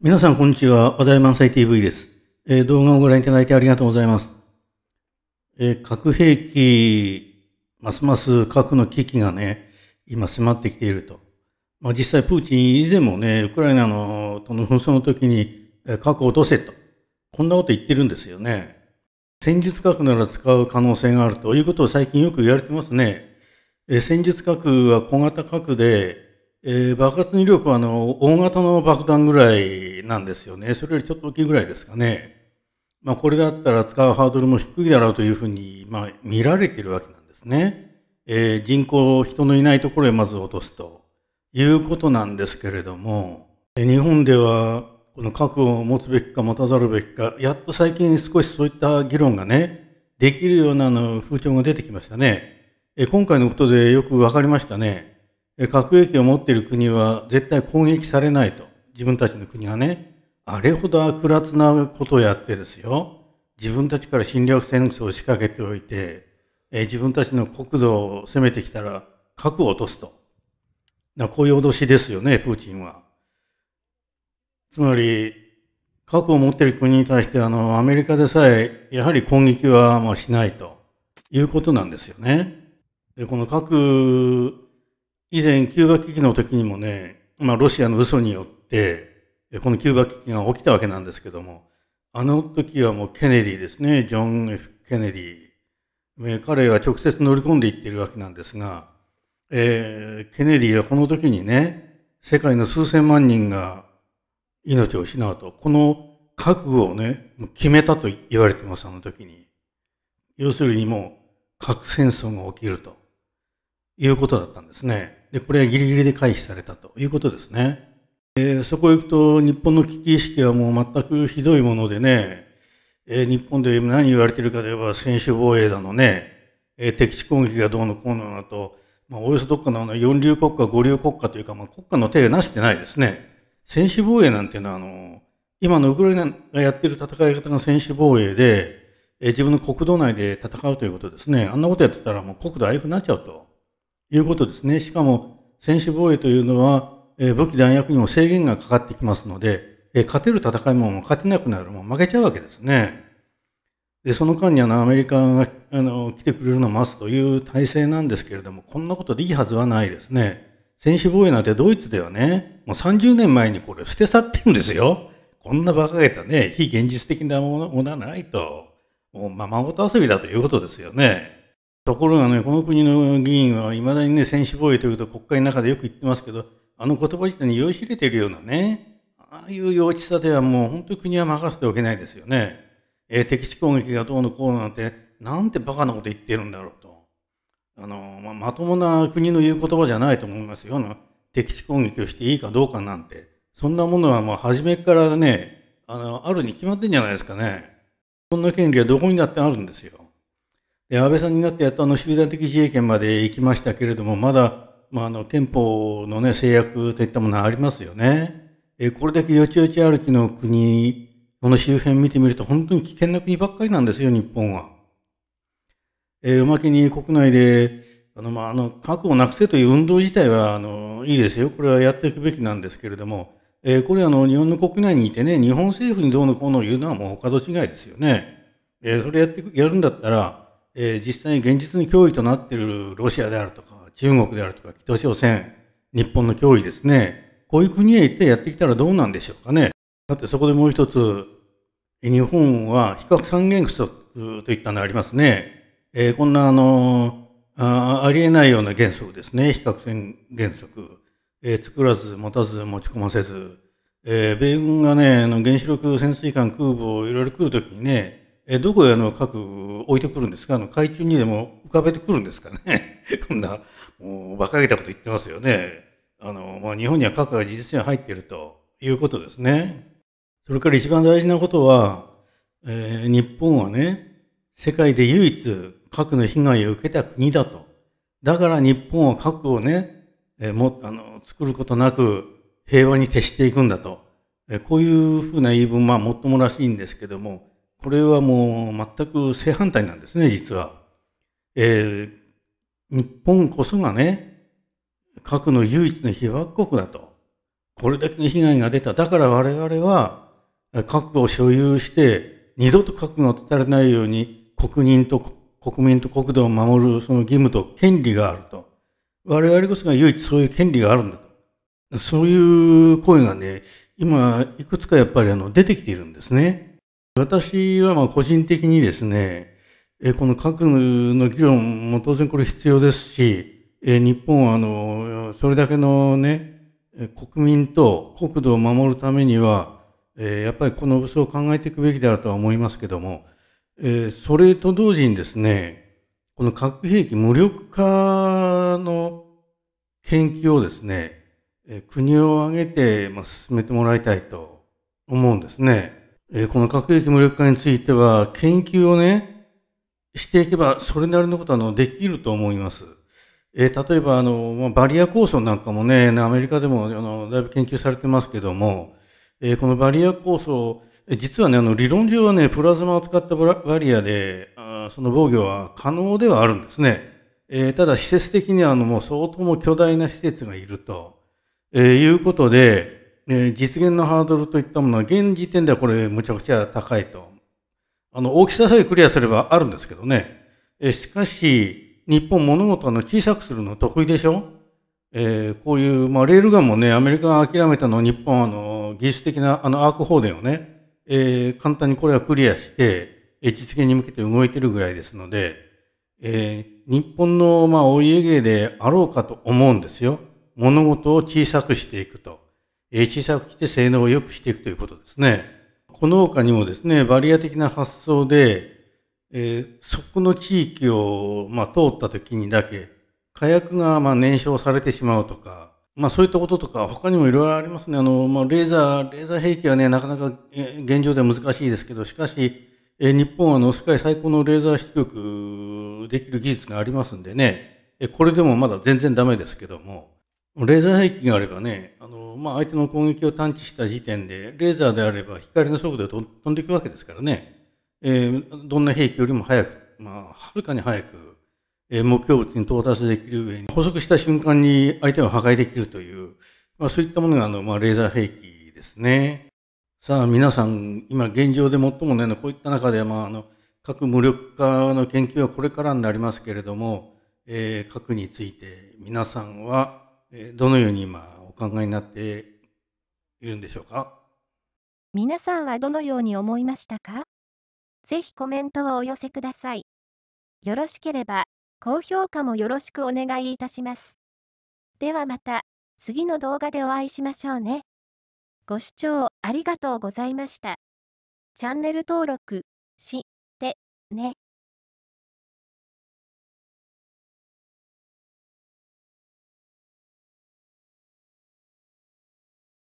皆さん、こんにちは。話題満載 TV です、えー、動画をご覧いただいてありがとうございます。えー、核兵器、ますます核の危機がね、今迫ってきていると。まあ、実際、プーチン以前もね、ウクライナのとの紛争の時に、え核を落とせと。こんなこと言ってるんですよね。戦術核なら使う可能性があるということを最近よく言われてますね。えー、戦術核は小型核で、えー、爆発の威力はあの大型の爆弾ぐらいなんですよね、それよりちょっと大きいぐらいですかね、まあ、これだったら使うハードルも低いだろうというふうに、まあ、見られているわけなんですね、えー、人口、人のいないところへまず落とすということなんですけれども、日本ではこの核を持つべきか持たざるべきか、やっと最近少しそういった議論がね、できるようなの風潮が出てきましたね。えー、今回のことでよく分かりましたね。核兵器を持っている国は絶対攻撃されないと。自分たちの国はね、あれほど悪辣なことをやってですよ。自分たちから侵略戦争を仕掛けておいて、え自分たちの国土を攻めてきたら核を落とすと。なこういう脅しですよね、プーチンは。つまり、核を持っている国に対してあの、アメリカでさえ、やはり攻撃はまあしないということなんですよね。でこの核以前、キューバ危機の時にもね、まあ、ロシアの嘘によって、このキューバ危機が起きたわけなんですけども、あの時はもうケネディですね、ジョン・ F・ ケネディ。え彼は直接乗り込んでいってるわけなんですが、えー、ケネディはこの時にね、世界の数千万人が命を失うと、この覚悟をね、決めたと言われてます、あの時に。要するにもう核戦争が起きると。いうことだったんですね。で、これはギリギリで回避されたということですね。えー、そこへ行くと、日本の危機意識はもう全くひどいものでね、えー、日本で何言われてるかといえば、専守防衛だのね、えー、敵地攻撃がどうのこうのだと、まあ、およそどっかの四流国家、五流国家というか、まあ、国家の手がなしてないですね。専守防衛なんていうのは、あの、今のウクライナがやってる戦い方が専守防衛で、え自分の国土内で戦うということですね。あんなことやってたらもう国土ああいうふうになっちゃうと。いうことですね。しかも、戦守防衛というのは、武器弾薬にも制限がかかってきますので、勝てる戦いも勝てなくなる、もう負けちゃうわけですね。で、その間にあのアメリカがあの来てくれるのを待つという体制なんですけれども、こんなことでいいはずはないですね。戦守防衛なんてドイツではね、もう30年前にこれ捨て去ってるんですよ。こんな馬鹿げたね、非現実的なものはないと。もうままごと遊びだということですよね。ところがね、この国の議員はいまだにね、専守防衛ということを国会の中でよく言ってますけど、あの言葉自体に酔いしれてるようなね、ああいう幼稚さではもう本当に国は任せておけないですよね。えー、敵地攻撃がどうのこうなんて、なんてバカなこと言ってるんだろうと。あの、ままともな国の言う言葉じゃないと思いますよ。あの敵地攻撃をしていいかどうかなんて。そんなものはもう初めからね、あの、あるに決まってんじゃないですかね。そんな権利はどこにだってあるんですよ。で、安倍さんになってやっとあの集団的自衛権まで行きましたけれども、まだ、まあ、あの憲法の、ね、制約といったものはありますよね。えこれだけよちよち歩きの国、この周辺見てみると本当に危険な国ばっかりなんですよ、日本は。えおまけに国内で、あの、まあ、あの、核をなくせという運動自体は、あの、いいですよ。これはやっていくべきなんですけれども、えー、これあの、日本の国内にいてね、日本政府にどうのこうの言うのはもう他と違いですよね。えー、それやって、やるんだったら、えー、実際に現実に脅威となっているロシアであるとか、中国であるとか、北朝鮮、日本の脅威ですね。こういう国へ行ってやってきたらどうなんでしょうかね。だってそこでもう一つ、日本は非核三原則といったのがありますね。えー、こんなあのあ、ありえないような原則ですね。非核戦原則。えー、作らず、持たず、持ち込ませず。えー、米軍がね、あの原子力潜水艦空母をいろいろ来るときにね、えどこへあの核置いてくるんですかあの海中にでも浮かべてくるんですかね こんな、もう馬鹿げたこと言ってますよね。あの、まあ、日本には核が事実には入っているということですね。それから一番大事なことは、えー、日本はね、世界で唯一核の被害を受けた国だと。だから日本は核をね、えー、もあの作ることなく平和に徹していくんだと。えー、こういうふうな言い分はもっともらしいんですけども、これはもう全く正反対なんですね、実は。えー、日本こそがね、核の唯一の被爆国だと。これだけの被害が出た。だから我々は核を所有して、二度と核が撃たれないように国民と国民と国土を守るその義務と権利があると。我々こそが唯一そういう権利があるんだと。そういう声がね、今、いくつかやっぱりあの出てきているんですね。私はまあ個人的にですね、えこの核の議論も当然これ必要ですし、え日本はあのそれだけのね、国民と国土を守るためには、えやっぱりこの武装を考えていくべきであるとは思いますけども、えそれと同時にですね、この核兵器無力化の研究をですね、国を挙げて進めてもらいたいと思うんですね。えー、この核兵器無力化については、研究をね、していけば、それなりのことはあのできると思います。えー、例えばあの、まあ、バリア構想なんかもね、アメリカでもあのだいぶ研究されてますけども、えー、このバリア構想、実はね、あの理論上はね、プラズマを使ったバリアで、あその防御は可能ではあるんですね。えー、ただ、施設的にはあのもう相当も巨大な施設がいると、えいうことで、えー、実現のハードルといったものは、現時点ではこれ、むちゃくちゃ高いと。あの、大きささえクリアすればあるんですけどね。えー、しかし、日本物事の小さくするの得意でしょえー、こういう、まあ、レールガンもね、アメリカが諦めたのを日本、あの、技術的な、あの、アーク放電をね、えー、簡単にこれはクリアして、え実現に向けて動いてるぐらいですので、えー、日本の、まあ、お家芸であろうかと思うんですよ。物事を小さくしていくと。小さくして性能を良くしていくということですね。この他にもですね、バリア的な発想で、えー、そこの地域を、まあ、通った時にだけ火薬が、まあ、燃焼されてしまうとか、まあ、そういったこととか他にもいろいろありますね。あの、まあ、レーザー、レーザー兵器はね、なかなか現状では難しいですけど、しかし、えー、日本はあの世界最高のレーザー出力できる技術がありますんでね、えこれでもまだ全然ダメですけども、レーザー兵器があればね、あのまあ、相手の攻撃を探知した時点で、レーザーであれば光の速度で飛んでいくわけですからね、えー、どんな兵器よりも早く、まあ、はるかに早く、えー、目標物に到達できる上に、捕捉した瞬間に相手を破壊できるという、まあ、そういったものがあの、まあ、レーザー兵器ですね。さあ皆さん、今現状で最もね、こういった中で、まあ、あの核無力化の研究はこれからになりますけれども、えー、核について皆さんはどのように今お考えになっているんでしょうか皆さんはどのように思いましたかぜひコメントをお寄せください。よろしければ、高評価もよろしくお願いいたします。ではまた、次の動画でお会いしましょうね。ご視聴ありがとうございました。チャンネル登録、して、ね。